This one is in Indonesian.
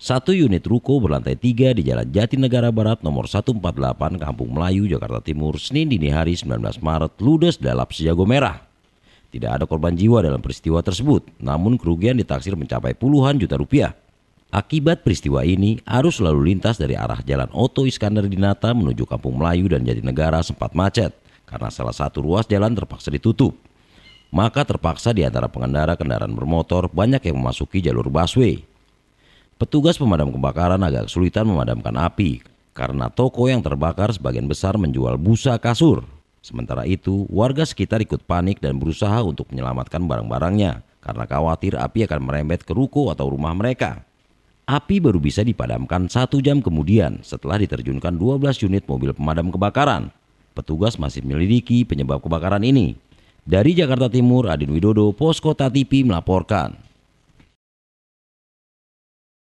Satu unit ruko berlantai tiga di Jalan Jatinegara Barat nomor 148 Kampung Melayu, Jakarta Timur, Senin dini hari 19 Maret, ludes dalam sejago merah. Tidak ada korban jiwa dalam peristiwa tersebut, namun kerugian ditaksir mencapai puluhan juta rupiah. Akibat peristiwa ini, arus lalu lintas dari arah Jalan Oto Iskandar Dinata menuju Kampung Melayu dan Jatinegara sempat macet karena salah satu ruas jalan terpaksa ditutup. Maka terpaksa di antara pengendara kendaraan bermotor banyak yang memasuki jalur busway Petugas pemadam kebakaran agak kesulitan memadamkan api karena toko yang terbakar sebagian besar menjual busa kasur. Sementara itu, warga sekitar ikut panik dan berusaha untuk menyelamatkan barang-barangnya karena khawatir api akan merembet ke ruko atau rumah mereka. Api baru bisa dipadamkan satu jam kemudian setelah diterjunkan 12 unit mobil pemadam kebakaran. Petugas masih menyelidiki penyebab kebakaran ini. Dari Jakarta Timur, Adin Widodo, Posko Tatipi melaporkan.